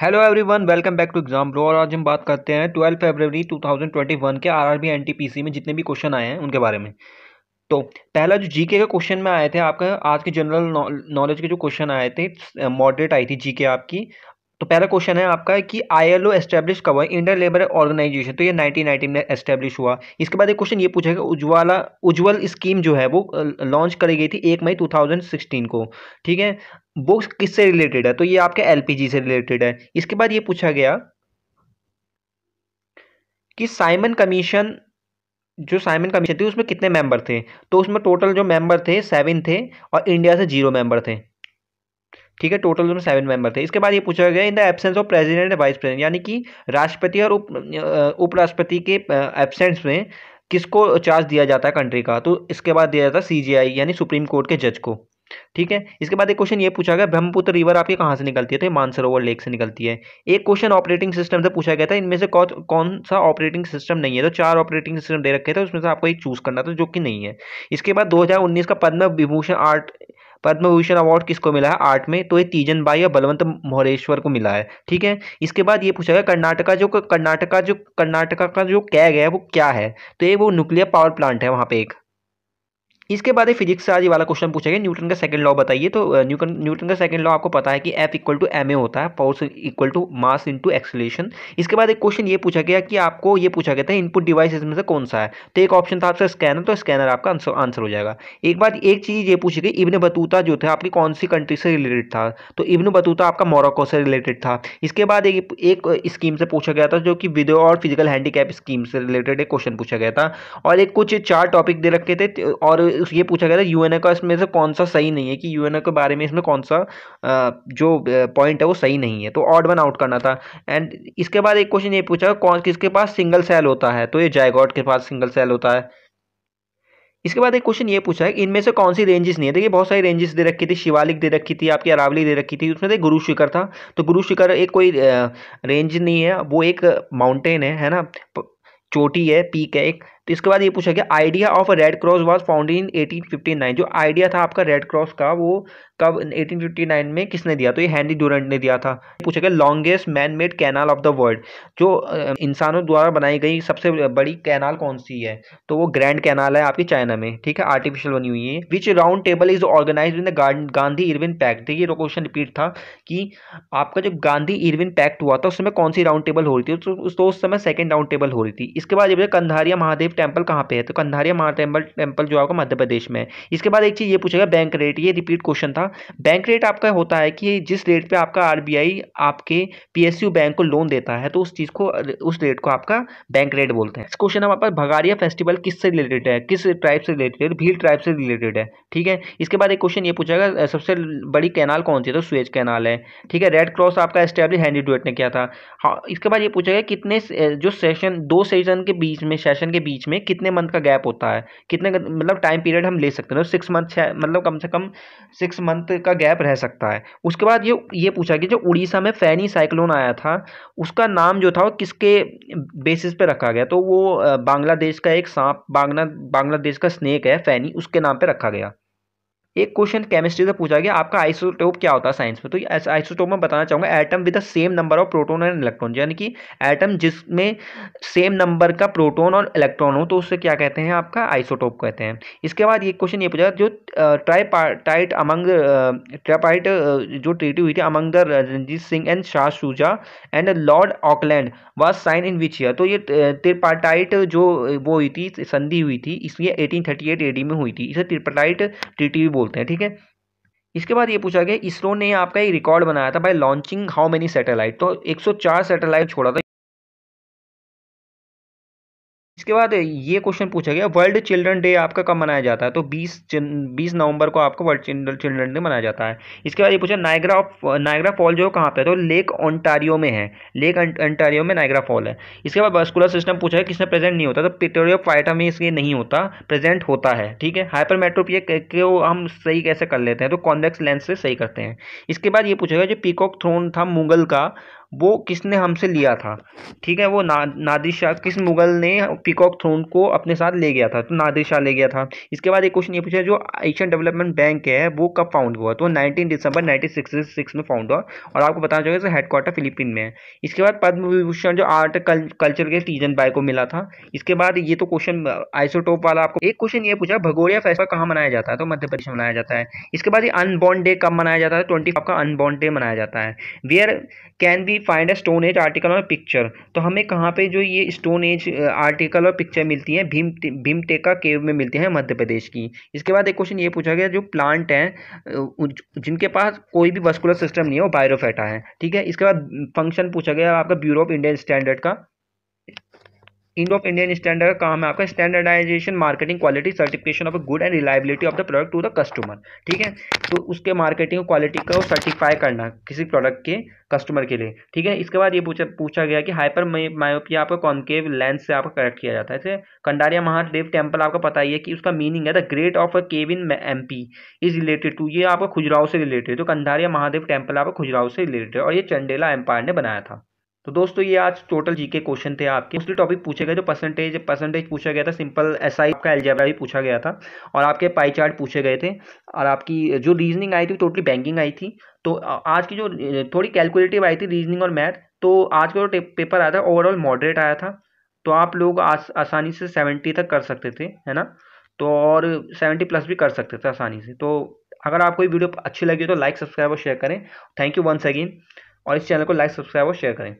hello everyone welcome back to Exam Bro और आज हम बात करते हैं 12 फरवरी 2021 के आरआरबी एनटीपीसी में जितने भी क्वेश्चन आए हैं उनके बारे में तो पहला जो जीके के क्वेश्चन में आए थे आपका आज के जनरल नॉलेज के जो क्वेश्चन आए थे मॉडरेट आई थी जीके आपकी तो पहला क्वेश्चन है आपका कि ओ एस्टेब्लिश कब हुआ इंडियन लेबर ऑर्गेनाइजेशन तो ये 1990 में एस्टेब्लिश हुआ इसके बाद एक क्वेश्चन ये पूछेगा उज्ज्वला उज्ज्वल स्कीम जो है वो लॉन्च करी गई थी एक मई 2016 को ठीक है बुक्स किससे रिलेटेड है तो ये आपके एलपीजी से रिलेटेड है इसके बाद ये पूछा गया कि साइमन कमीशन जो साइमन कमीशन थी उसमें कितने मेंबर थे तो उसमें टोटल जो मेंबर थे सेवन थे और इंडिया से जीरो मेंबर थे ठीक है टोटल उसमें सेवन मेंबर थे इसके बाद ये पूछा गया in the absence of president and vice president यानी कि राष्ट्रपति और उप उपराष्ट्रपति के एबसेंस में किसको चार्ज दिया जाता है कंट्री का तो इसके बाद दिया जाता है सी यानी सुप्रीम कोर्ट के जज को ठीक है इसके बाद एक क्वेश्चन ये पूछा गया ब्रह्मपुत्र रिवर आपके कहाँ से निकलती है तो ये मानसरोवर लेक से निकलती है एक क्वेश्चन ऑपरेटिंग सिस्टम से पूछा गया था इनमें से कौन कौन सा ऑपरेटिंग सिस्टम नहीं है तो चार ऑपरेटिंग सिस्टम दे रखे थे उसमें से आपको एक चूज करना था जो कि नहीं है इसके बाद दो का पद्म विभूषण आर्ट पद्म भूषण अवार्ड किसको मिला है आर्ट में तो ये तीजन बाई और बलवंत मोहरेश्वर को मिला है ठीक है इसके बाद ये पूछा गया कर्नाटका जो कर्नाटका जो कर्नाटका का जो कैग है वो क्या है तो ये वो न्यूक्लियर पावर प्लांट है वहाँ पे एक इसके बाद फिजिक्स से आज वाला क्वेश्चन पूछा गया न्यूटन का सेकंड लॉ बताइए तो न्यूटन न्यूटन का सेकंड लॉ आपको पता है कि F equal to M A होता है force equal to mass into acceleration इसके बाद एक क्वेश्चन ये पूछा गया कि आपको ये पूछा गया था इनपुट डिवाइस इसमें से कौन सा है तो एक ऑप्शन था आपका स्कैनर तो स्कैनर आपका आंसर आंसर हो जाएगा एक बात एक चीज़ ये पूछी गई इब्न बतूता जो था आपकी कौन सी कंट्री से रिलेटेड था तो इब्न बतूता आपका मोरक्को से रिलेटेड था इसके बाद एक एक स्कीम से पूछा गया था जो कि विधो और फिजिकल हैंडीकैप स्कीम से रिलेटेड एक क्वेश्चन पूछा गया था और एक कुछ चार टॉपिक दे रखे थे और ये पूछा गया था यू का इसमें से कौन सा सही नहीं है कि यू के बारे में इसमें कौन सा जो पॉइंट है वो सही नहीं है तो ऑड वन आउट करना था एंड इसके बाद एक क्वेश्चन ये पूछा कौन किसके पास सिंगल सेल होता है तो ये जायगॉड के पास सिंगल सेल होता है इसके बाद एक क्वेश्चन ये पूछा है इनमें से कौन सी रेंजेस नहीं है देखिए बहुत सारी रेंजेस दे रखी थी शिवालिक दे रखी थी आपकी अरावली दे रखी थी उसमें देखिए गुरु शिखर था तो गुरु शिखर एक कोई रेंज नहीं है वो एक माउंटेन है है ना चोटी है पीक है एक तो इसके बाद ये पूछा गया idea of Red Cross was found in 1859 जो आइडिया था आपका रेड क्रॉस का वो कब 1859 में किसने दिया तो ये हेनरी डोरेंट ने दिया था पूछा गया longest man made canal of the world जो इंसानों द्वारा बनाई गई सबसे बड़ी कैनाल कौन सी है तो वो ग्रैंड कैनाल है आपकी चाइना में ठीक है आर्टिफिशियल बनी हुई है which round table is organise in the Gandhi Irwin pact ये क्वेश्चन तो रिपीट था कि आपका जो गांधी इरविन पैक्ट हुआ था उस समय कौन सी राउंड टेबल हो रही थी तो उस तो समय सेकेंड राउंड टेबल हो रही थी इसके बाद ये कंधारिया महादेव टेम्पल कहाँ पे है तो कंधारिया महा टेम्पल टेम्पल जो आपका मध्य प्रदेश में है इसके बाद एक चीज़ ये पूछेगा बैंक रेट ये रिपीट क्वेश्चन था बैंक रेट आपका होता है कि जिस रेट पे आपका आरबीआई आपके पीएसयू बैंक को लोन देता है तो उस चीज़ को उस रेट को आपका बैंक रेट बोलते हैं क्वेश्चन हमारे पास भगारिया फेस्टिवल किससे रिलेटेड है किस ट्राइब से रिलेटेड भील ट्राइब से रिलेटेड है ठीक है इसके बाद एक क्वेश्चन ये पूछेगा सबसे बड़ी कैनाल कौन सी है तो स्वेज कैनाल है ठीक है रेड क्रॉस आपका एस्टेब्लिश हैंडी डुएट ने किया था हाँ इसके बाद ये पूछेगा कितने जो सेशन दो सेशन के बीच में सेशन के बीच बीच में कितने मंथ का गैप होता है कितने मतलब टाइम पीरियड हम ले सकते हैं सिक्स मंथ छः मतलब कम से कम सिक्स मंथ का गैप रह सकता है उसके बाद ये ये पूछा कि जो उड़ीसा में फैनी साइक्लोन आया था उसका नाम जो था वो किसके बेसिस पर रखा गया तो वो बांग्लादेश का एक सांप बांग्ला बांग्लादेश का स्नेक है फैनी उसके नाम पर रखा गया एक क्वेश्चन केमिस्ट्री से पूछा गया आपका आइसोटोप क्या होता है साइंस में तो आइसोटोप में बताना चाहूंगा atom with the same number of proton and electron यानी कि एटम जिसमें सेम नंबर का प्रोटोन और इलेक्ट्रॉन हो तो उससे क्या कहते हैं आपका आइसोटोप कहते हैं इसके बाद ये क्वेश्चन ये पूछा जो ट्राईपाटाइट अमंग ट्राइपाइट जो ट्रीटी हुई थी among the Ranjit Singh and Shah Shuja and Lord Auckland was sign in which year तो ये त्रिपाटाइट जो वो हुई थी संधि हुई थी इसलिए एटीन थर्टी एट एडी में हुई थी इसे त्रिपाटाइट ट्रीटी भी बोल बोलते हैं ठीक है इसके बाद ये पूछा गया इसरो ने आपका एक रिकॉर्ड बनाया था भाई लॉन्चिंग हाउ मेनी सैटेलाइट तो 104 सैटेलाइट छोड़ा था इसके बाद ये क्वेश्चन पूछा गया वर्ल्ड चिल्ड्रन डे आपका कब मनाया जाता है तो 20 20 नवंबर को आपका वर्ल्ड चिल्ड्रन डे मनाया जाता है इसके बाद ये पूछा नाइग्रा नाइग्रा फॉल जो कहाँ पे है तो लेक ओंटारियो में है लेक ओंटारियो में नाइग्रा फॉल है इसके बाद वस्कुलर सिस्टम पूछा है किसमें प्रेजेंट नहीं होता तो पिटोरियो फाइटा में इसलिए नहीं होता प्रेजेंट होता है ठीक है हाइपर मेट्रोपिया को हम सही कैसे कर लेते हैं तो कॉन्वेक्स लेंस से सही करते हैं इसके बाद ये पूछेगा जो पीकॉक थ्रोन था मुगल का वो किसने हमसे लिया था ठीक है वो ना नादिर शाह किस मुग़ल ने पिकॉक थ्रोन को अपने साथ ले गया था तो नादिर शाह ले गया था इसके बाद एक क्वेश्चन ये पूछा जो एशियन डेवलपमेंट बैंक है वो कब फाउंड हुआ तो नाइनटीन दिसंबर नाइनटीन में फाउंड हुआ और आपको बताना चाहिए इसका हेडक्वार्टर फिलीपीन में है इसके बाद पद्म विभूषण जो आर्ट कल, कल्चर के टीजन बाय को मिला था इसके बाद ये तो क्वेश्चन आइसोटोप uh, वाला आपको एक क्वेश्चन ये पूछा भगोरिया फैसला कहाँ मनाया जाता है तो मध्य प्रदेश में मनाया जाता है इसके बाद ये अनबॉर्न डे कब मनाया जाता है ट्वेंटी तो का अनबॉर्न डे मनाया जाता है where can be find a stone age article और पिक्चर तो हमें कहाँ पे जो ये स्टोन एज आर्टिकल और पिक्चर मिलती है भीम भीमटेका केव में मिलती है मध्य प्रदेश की इसके बाद एक क्वेश्चन ये पूछा गया जो प्लांट है जिनके पास कोई भी वस्कुलर सिस्टम नहीं है वो बायरोफेटा है ठीक है इसके बाद फंक्शन पूछा गया आपका ब्यूरो ऑफ इंडियन स्टैंडर्ड का इंड ऑफ इंडियन स्टैंडर्ड का काम है आपका standardisation marketing quality certification of good and reliability of the product to the customer ठीक है तो उसके मार्केटिंग क्वालिटी को सर्टिफाई करना किसी प्रोडक्ट के कस्टमर के लिए ठीक है इसके बाद ये पूछा पूछा गया कि हाइपर माओपिया आपका कॉन्केव लेंस से आपका करेक्ट किया जाता है ऐसे कंडारिया महादेव टेम्पल आपको पता ही है कि उसका मीनिंग है the great of a cave in M P is related to ये आपका खुजराव से रिलेटेड तो कंडारिया महादेव टेम्पल आपका खुजराव से रिलेटेड और ये चंडेला एम्पायर ने बनाया था तो दोस्तों ये आज टोटल जीके क्वेश्चन थे आपके मोस्टली टॉपिक पूछे गए जो परसेंटेज परसेंटेज पूछा गया था सिंपल एस आपका का एलजेब्रा भी पूछा गया था और आपके पाई चार्ट पूछे गए थे और आपकी जो रीजनिंग आई थी टोटली बैंकिंग आई थी तो आज की जो थोड़ी कैलकुलेटिव आई थी रीजनिंग और मैथ तो आज का जो पेपर आया था ओवरऑल मॉडरेट आया था तो आप लोग आस, आसानी से सेवेंटी तक कर सकते थे है ना तो और सेवेंटी प्लस भी कर सकते थे आसानी से तो अगर आपको ये वीडियो अच्छी लगी तो लाइक सब्सक्राइब और शेयर करें थैंक यू वंस अगेन और इस चैनल को लाइक सब्सक्राइब और शेयर करें